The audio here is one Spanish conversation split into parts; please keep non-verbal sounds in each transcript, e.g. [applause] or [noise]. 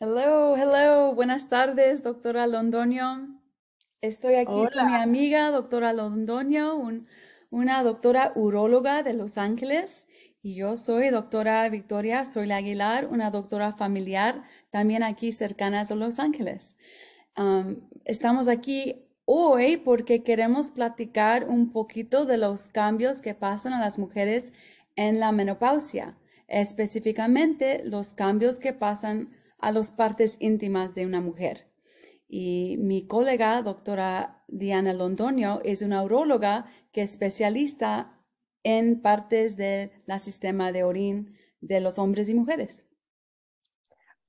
Hello, hello, buenas tardes, doctora Londoño. Estoy aquí con mi amiga, doctora Londoño, una doctora uróloga de Los Ángeles. Y yo soy doctora Victoria Soy Aguilar, una doctora familiar, también aquí cercana a Los Ángeles. estamos aquí hoy porque queremos platicar un poquito de los cambios que pasan a las mujeres en la menopausia, específicamente los cambios que pasan a las partes íntimas de una mujer. Y mi colega, doctora Diana Londoño, es una urologa que es especialista en partes del sistema de orín de los hombres y mujeres.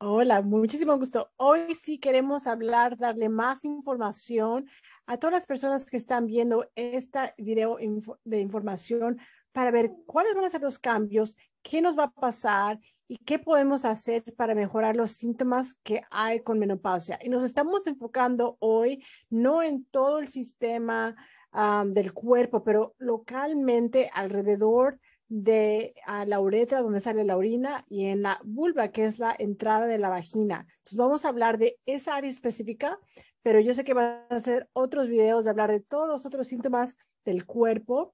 Hola, muchísimo gusto. Hoy sí queremos hablar, darle más información a todas las personas que están viendo este video de información para ver cuáles van a ser los cambios, qué nos va a pasar ¿Y qué podemos hacer para mejorar los síntomas que hay con menopausia? Y nos estamos enfocando hoy no en todo el sistema ah, del cuerpo, pero localmente alrededor de ah, la uretra, donde sale la orina, y en la vulva, que es la entrada de la vagina. Entonces vamos a hablar de esa área específica, pero yo sé que vas a hacer otros videos de hablar de todos los otros síntomas del cuerpo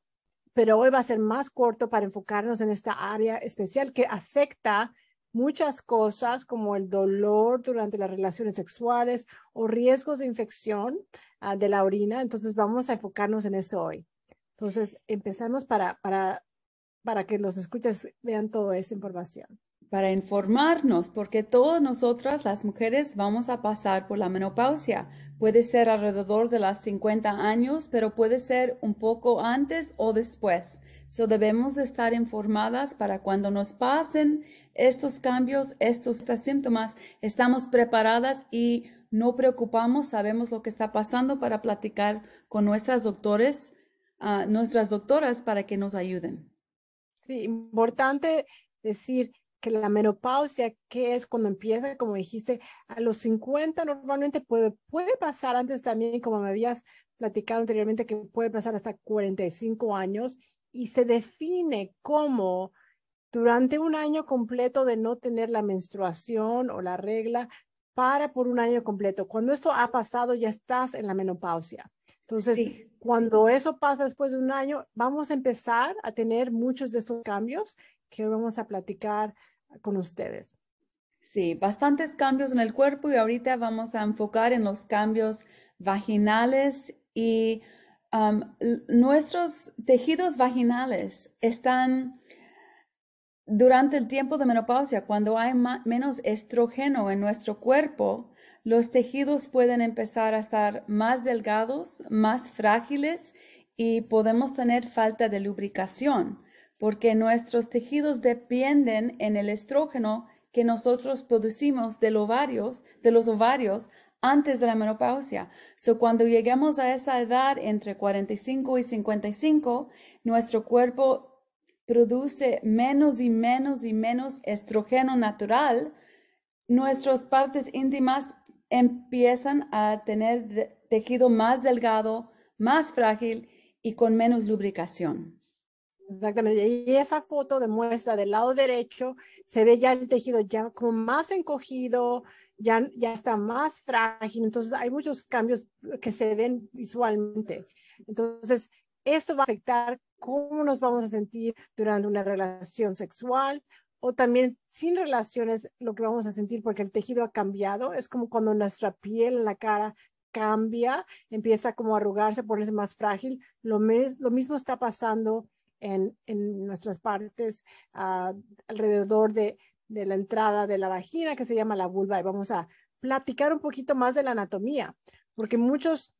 pero hoy va a ser más corto para enfocarnos en esta área especial que afecta muchas cosas como el dolor durante las relaciones sexuales o riesgos de infección ah, de la orina. Entonces vamos a enfocarnos en eso hoy. Entonces empezamos para, para que los escuches vean toda esa información. Para informarnos, porque todas nosotras las mujeres vamos a pasar por la menopausia Puede ser alrededor de las 50 años, pero puede ser un poco antes o después. So debemos de estar informadas para cuando nos pasen estos cambios, estos, síntomas, estamos preparadas y no preocupamos, sabemos lo que está pasando para platicar con nuestras doctores, ah, nuestras doctoras para que nos ayuden. Sí, importante decir la menopausia, que es cuando empieza, como dijiste, a los 50 normalmente puede, puede pasar antes también, como me habías platicado anteriormente, que puede pasar hasta 45 años y se define como durante un año completo de no tener la menstruación o la regla, para por un año completo. Cuando esto ha pasado, ya estás en la menopausia. Entonces, cuando eso pasa después de un año, vamos a empezar a tener muchos de estos cambios que vamos a platicar con ustedes. Sí, bastantes cambios en el cuerpo y ahorita vamos a enfocar en los cambios vaginales y um, nuestros tejidos vaginales están durante el tiempo de menopausia, cuando hay menos estrógeno en nuestro cuerpo, los tejidos pueden empezar a estar más delgados, más frágiles y podemos tener falta de lubricación porque nuestros tejidos dependen en el estrógeno que nosotros producimos del ovarios, de los ovarios antes de la menopausia. So, cuando lleguemos a esa edad entre 45 y 55, nuestro cuerpo produce menos y menos y menos estrógeno natural, nuestras partes íntimas empiezan a tener tejido más delgado, más frágil y con menos lubricación. Exactamente. Y esa foto demuestra del lado derecho, se ve ya el tejido ya como más encogido, ya, ya está más frágil. Entonces hay muchos cambios que se ven visualmente. Entonces, esto va a afectar cómo nos vamos a sentir durante una relación sexual o también sin relaciones, lo que vamos a sentir porque el tejido ha cambiado. Es como cuando nuestra piel en la cara cambia, empieza como a arrugarse, ponerse más frágil. Lo, lo mismo está pasando en, nuestras partes ah, alrededor de, la entrada de la vagina que se llama la vulva y vamos a platicar un poquito más de la anatomía, porque muchos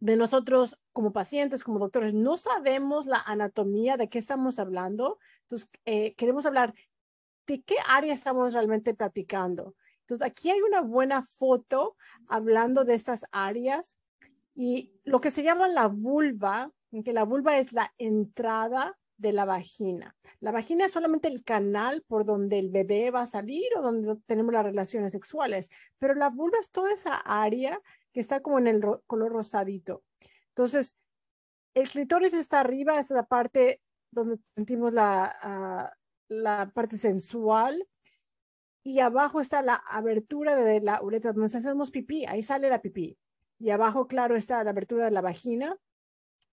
de nosotros como pacientes, como doctores, no sabemos la anatomía de qué estamos hablando. Entonces, eh, queremos hablar de qué área estamos realmente platicando. Entonces, aquí hay una buena foto hablando de estas áreas y lo que se llama la vulva que la vulva es la entrada de la vagina. La vagina es solamente el canal por donde el bebé va a salir o donde tenemos las relaciones sexuales, pero la vulva es toda esa área que está como en el color rosadito. Entonces, el clitoris está arriba, es la parte donde sentimos la, ah, la parte sensual. Y abajo está la abertura de la uretra, donde hacemos pipí, ahí sale la pipí. Y abajo, claro, está la abertura de la vagina,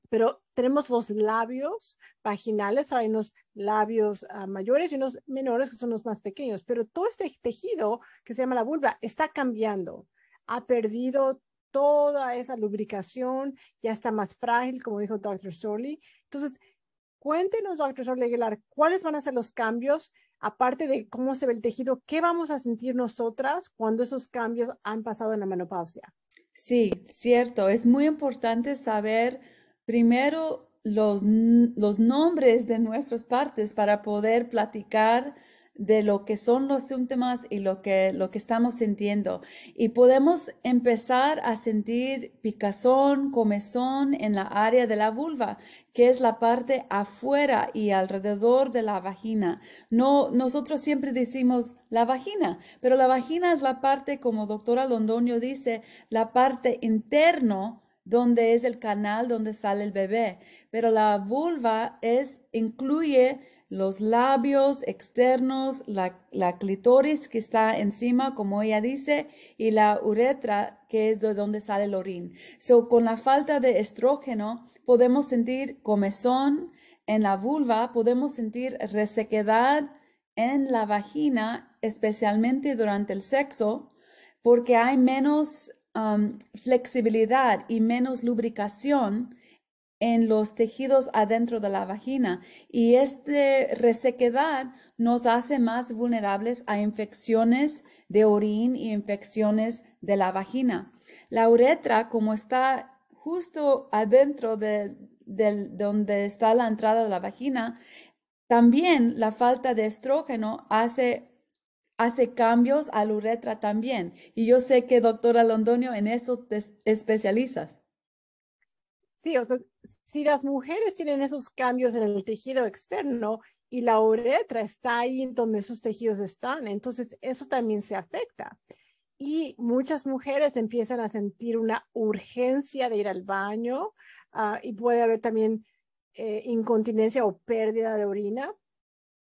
pero tenemos los labios vaginales, hay unos labios ah, mayores y unos menores que son los más pequeños, pero todo este tejido que se llama la vulva está cambiando, ha perdido toda esa lubricación, ya está más frágil, como dijo Dr. Sorley. Entonces, cuéntenos, Dr. Sorley Aguilar, ¿cuáles van a ser los cambios? Aparte de cómo se ve el tejido, ¿qué vamos a sentir nosotras cuando esos cambios han pasado en la menopausia? Sí, cierto. Es muy importante saber primero los, nombres de nuestras partes para poder platicar de lo que son los síntomas y lo que, lo que estamos sintiendo. Y podemos empezar a sentir picazón, comezón en la área de la vulva, que es la parte afuera y alrededor de la vagina. No, nosotros siempre decimos la vagina, pero la vagina es la parte, como doctora Londoño dice, la parte interno donde es el canal donde sale el bebé, pero la vulva es, incluye los labios externos, la, clitoris que está encima, como ella dice, y la uretra, que es de donde sale el orín. So, con la falta de estrógeno, podemos sentir comezón en la vulva, podemos sentir resequedad en la vagina, especialmente durante el sexo, porque hay menos Um, flexibilidad y menos lubricación en los tejidos adentro de la vagina y esta resequedad nos hace más vulnerables a infecciones de orín y infecciones de la vagina. La uretra, como está justo adentro de donde está la entrada de la vagina, también la falta de estrógeno hace hace cambios a la uretra también. Y yo sé que, doctora Londonio, en eso te especializas. Sí, o sea, si las mujeres tienen esos cambios en el tejido externo y la uretra está ahí donde esos tejidos están, entonces eso también se afecta. Y muchas mujeres empiezan a sentir una urgencia de ir al baño ah, y puede haber también eh, incontinencia o pérdida de orina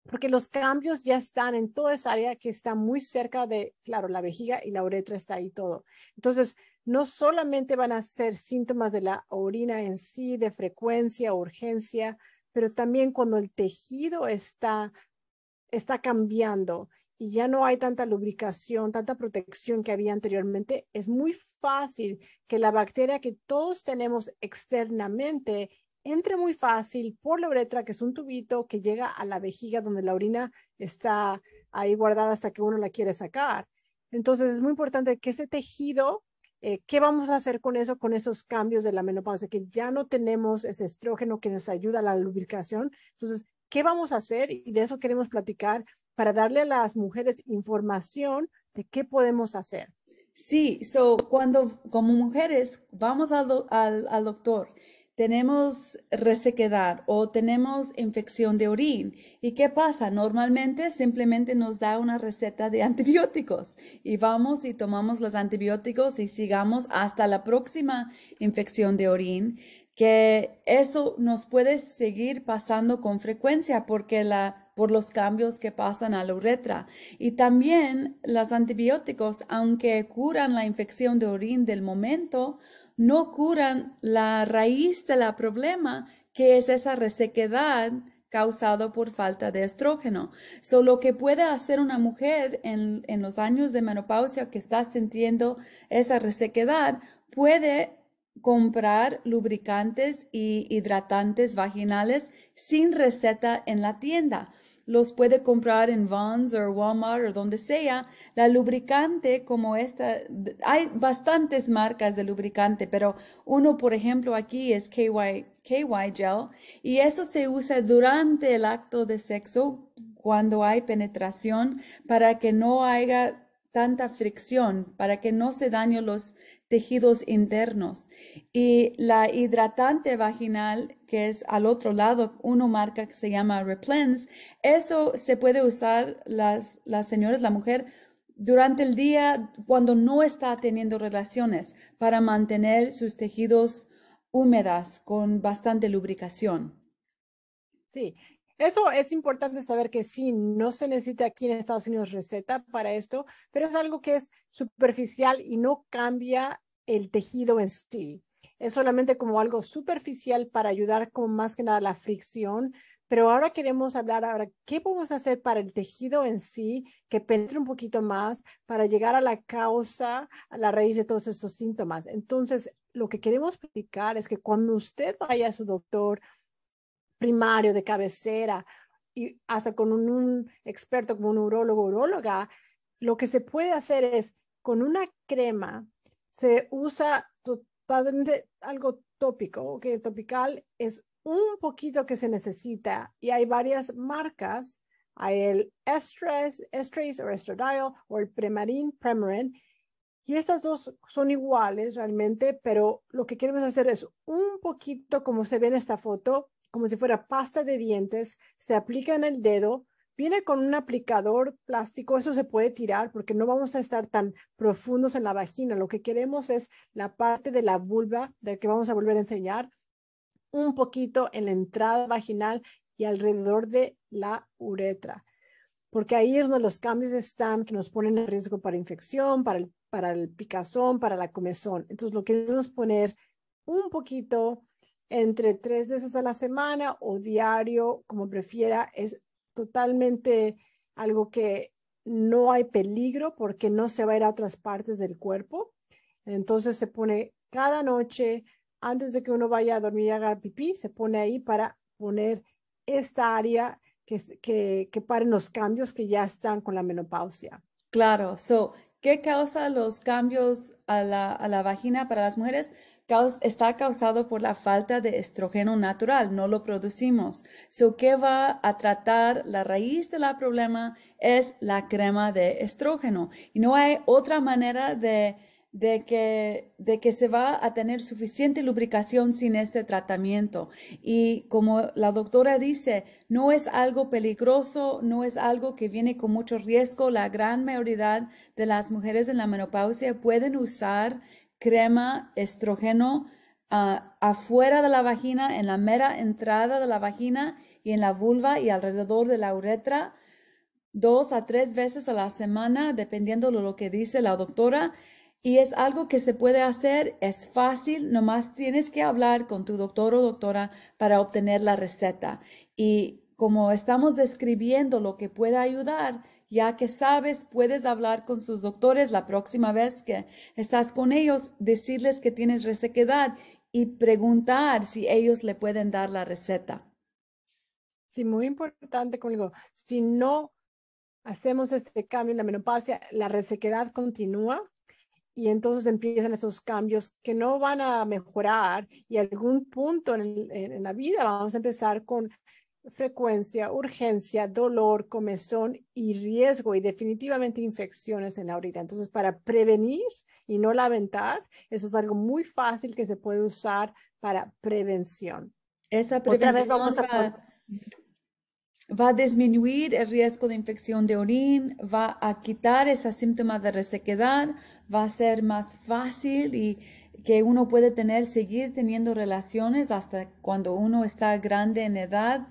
porque los cambios ya están en toda esa área que está muy cerca de, claro, la vejiga y la uretra está ahí todo. Entonces, no solamente van a ser síntomas de la orina en sí, de frecuencia, urgencia, pero también cuando el tejido está, está cambiando y ya no hay tanta lubricación, tanta protección que había anteriormente, es muy fácil que la bacteria que todos tenemos externamente entre muy fácil por la uretra, que es un tubito que llega a la vejiga donde la orina está ahí guardada hasta que uno la quiere sacar. Entonces es muy importante que ese tejido, eh, ¿qué vamos a hacer con eso, con esos cambios de la menopausia? Que ya no tenemos ese estrógeno que nos ayuda a la lubricación. Entonces, ¿qué vamos a hacer? Y de eso queremos platicar para darle a las mujeres información de qué podemos hacer. Sí, so cuando como mujeres vamos al, al doctor tenemos resequedad o tenemos infección de orín. ¿Y qué pasa? Normalmente simplemente nos da una receta de [laughs] antibióticos y vamos y tomamos los antibióticos y sigamos hasta la próxima infección de orín, que eso nos puede seguir pasando con frecuencia porque la por los cambios que pasan a la uretra. Y también los antibióticos, aunque curan la infección de orín del momento, no curan la raíz del problema, que es esa resequedad causada por falta de estrógeno. Solo lo que puede hacer una mujer en, en, los años de menopausia que está sintiendo esa resequedad, puede comprar lubricantes y hidratantes vaginales sin receta en la tienda los puede comprar en Vans o Walmart o donde sea. La lubricante como esta, hay bastantes marcas de lubricante, pero uno, por ejemplo, aquí es KY, KY Gel y eso se usa durante el acto de sexo cuando hay penetración para que no haya tanta fricción, para que no se dañen los tejidos internos. Y la hidratante vaginal, que es al otro lado, uno marca que se llama Replens, eso se puede usar las, las señoras, la mujer, durante el día cuando no está teniendo relaciones para mantener sus tejidos húmedas con bastante lubricación. Sí, eso es importante saber que sí, no se necesita aquí en Estados Unidos receta para esto, pero es algo que es superficial y no cambia el tejido en sí. Es solamente como algo superficial para ayudar con más que nada la fricción, pero ahora queremos hablar ahora qué podemos hacer para el tejido en sí que penetre un poquito más para llegar a la causa, a la raíz de todos estos síntomas. Entonces, lo que queremos platicar es que cuando usted vaya a su doctor primario, de cabecera, y hasta con un, experto como un urólogo, uróloga, lo que se puede hacer es con una crema, se usa totalmente algo tópico, que topical es un poquito que se necesita y hay varias marcas, hay el Estrés, Estrés o Estradiol o el Premarin, Premarin, y estas dos son iguales realmente, pero lo que queremos hacer es un poquito como se ve en esta foto, como si fuera pasta de dientes, se aplica en el dedo, viene con un aplicador plástico, eso se puede tirar porque no vamos a estar tan profundos en la vagina, lo que queremos es la parte de la vulva, de que vamos a volver a enseñar, un poquito en la entrada vaginal y alrededor de la uretra, porque ahí es donde los cambios están que nos ponen en riesgo para infección, para el, para el picazón, para la comezón. Entonces lo queremos poner un poquito entre tres veces a la semana o diario, como prefiera, es totalmente algo que no hay peligro porque no se va a ir a otras partes del cuerpo. Entonces se pone cada noche, antes de que uno vaya a dormir y haga pipí, se pone ahí para poner esta área que, que, paren los cambios que ya están con la menopausia. Claro, ¿qué causa los cambios a la vagina para las mujeres? está causado por la falta de estrógeno natural, no lo producimos. So, ¿qué va a tratar la raíz del problema? Es la crema de estrógeno. Y no hay otra manera de, que, de que se va a tener suficiente lubricación sin este tratamiento. Y como la doctora dice, no es algo peligroso, no es algo que viene con mucho riesgo. La gran mayoría de las mujeres en la menopausia pueden usar crema estrógeno ah, afuera de la vagina, en la mera entrada de la vagina y en la vulva y alrededor de la uretra dos a tres veces a la semana, dependiendo de lo que dice la doctora. Y es algo que se puede hacer, es fácil, nomás tienes que hablar con tu doctor o doctora para obtener la receta. Y como estamos describiendo lo que puede ayudar, ya que sabes, puedes hablar con sus doctores la próxima vez que estás con ellos, decirles que tienes resequedad y preguntar si ellos le pueden dar la receta. Sí, muy importante conmigo. Si no hacemos este cambio en la menopausia, la resequedad continúa y entonces empiezan esos cambios que no van a mejorar y algún punto en la vida vamos a empezar con frecuencia, urgencia, dolor, comezón y riesgo y definitivamente infecciones en la orina. Entonces, para prevenir y no lamentar, eso es algo muy fácil que se puede usar para prevención. Esa prevención va, a... disminuir el riesgo de infección de orín, va a quitar esos síntomas de resequedad, va a ser más fácil y que uno puede tener, seguir teniendo relaciones hasta cuando uno está grande en edad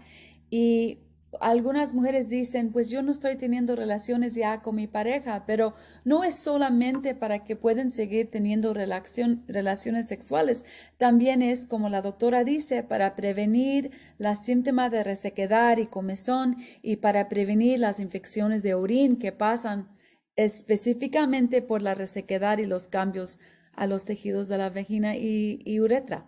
y algunas mujeres dicen, pues yo no estoy teniendo relaciones ya con mi pareja, pero no es solamente para que puedan seguir teniendo relaciones sexuales, también es, como la doctora dice, para prevenir los síntomas de resequedad y comezón y para prevenir las infecciones de orín que pasan específicamente por la resequedad y los cambios a los tejidos de la vagina y uretra.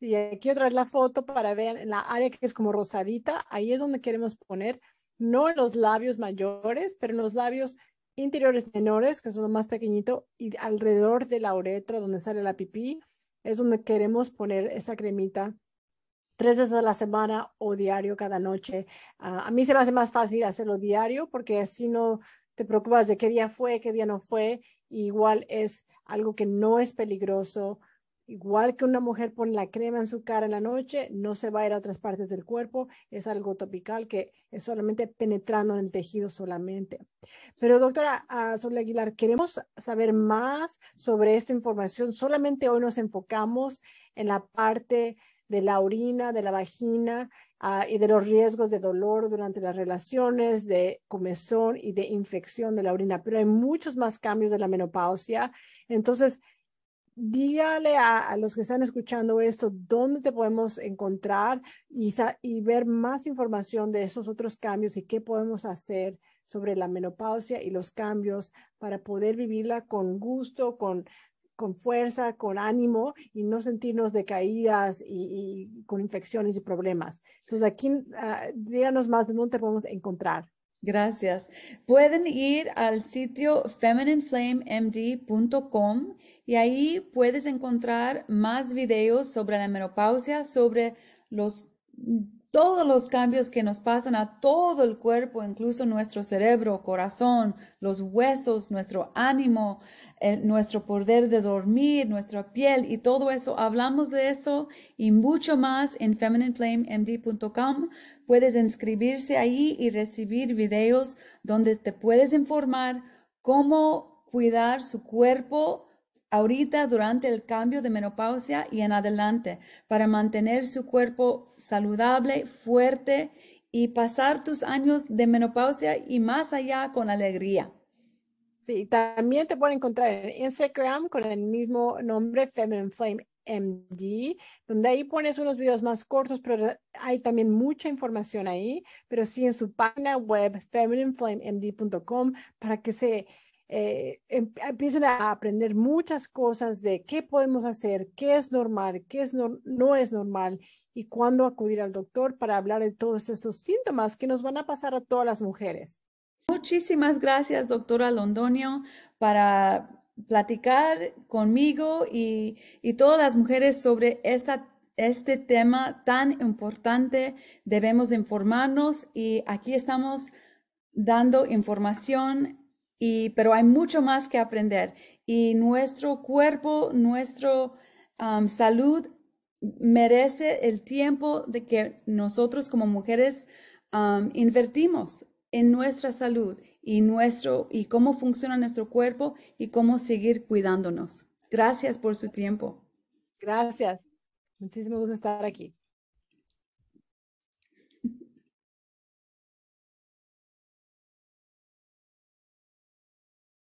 Sí, aquí otra vez la foto para ver en la área que es como rosadita, ahí es donde queremos poner, no los labios mayores, pero en los labios interiores menores, que son lo más pequeñito, y alrededor de la uretra, donde sale la pipí, es donde queremos poner esa cremita tres veces a la semana o diario cada noche. Ah, a mí se me hace más fácil hacerlo diario porque así no te preocupas de qué día fue, qué día no fue. igual es algo que no es peligroso, Igual que una mujer pone la crema en su cara en la noche, no se va a ir a otras partes del cuerpo, es algo topical que es solamente penetrando en el tejido solamente. Pero doctora uh, Aguilar, queremos saber más sobre esta información. Solamente hoy nos enfocamos en la parte de la orina, de la vagina ah, y de los riesgos de dolor durante las relaciones, de comezón y de infección de la orina, pero hay muchos más cambios de la menopausia. Entonces, dígale a, los que están escuchando esto dónde te podemos encontrar y, ver más información de esos otros cambios y qué podemos hacer sobre la menopausia y los cambios para poder vivirla con gusto, con, fuerza, con ánimo y no sentirnos decaídas y, con infecciones y problemas. Entonces, aquí ah, díganos más de dónde te podemos encontrar. Gracias. Pueden ir al sitio feminineflamemd.com y ahí puedes encontrar más videos sobre la menopausia, sobre todos los cambios que nos pasan a todo el cuerpo, incluso nuestro cerebro, corazón, los huesos, nuestro ánimo, nuestro poder de dormir, nuestra piel y todo eso. Hablamos de eso y mucho más en feminineflamemd.com. Puedes inscribirse ahí y recibir videos donde te puedes informar cómo cuidar su cuerpo ahorita durante el cambio de menopausia y en adelante para mantener su cuerpo saludable, fuerte y pasar tus años de menopausia y más allá con alegría. Sí, también te pueden encontrar en Instagram con el mismo nombre, Feminine Flame MD, donde ahí pones unos videos más cortos, pero hay también mucha información ahí, pero sí en su página web, feminineflamemd.com, para que se eh, em, empiecen a aprender muchas cosas de qué podemos hacer, qué es normal, qué es no, es normal y cuándo acudir al doctor para hablar de todos estos síntomas que nos van a pasar a todas las mujeres. Muchísimas gracias, doctora Londonio, para platicar conmigo y, y todas las mujeres sobre esta, este tema tan importante. Debemos informarnos y aquí estamos dando información y, pero hay mucho más que aprender. Y nuestro cuerpo, nuestra salud merece el tiempo de que nosotros como mujeres invertimos en nuestra salud y, nuestro, y cómo funciona nuestro cuerpo y cómo seguir cuidándonos. Gracias por su tiempo. Gracias. Muchísimo gusto estar aquí.